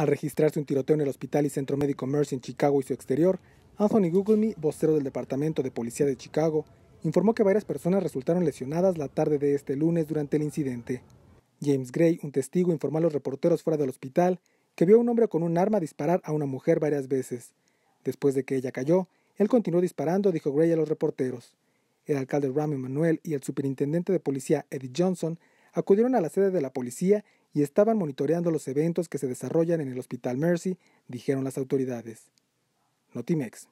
Al registrarse un tiroteo en el Hospital y Centro Médico Mercy en Chicago y su exterior, Anthony Guglielmi, vocero del Departamento de Policía de Chicago, informó que varias personas resultaron lesionadas la tarde de este lunes durante el incidente. James Gray, un testigo, informó a los reporteros fuera del hospital que vio a un hombre con un arma disparar a una mujer varias veces. Después de que ella cayó, él continuó disparando, dijo Gray a los reporteros. El alcalde Rami Manuel y el superintendente de policía Eddie Johnson acudieron a la sede de la policía y estaban monitoreando los eventos que se desarrollan en el Hospital Mercy, dijeron las autoridades. Notimex.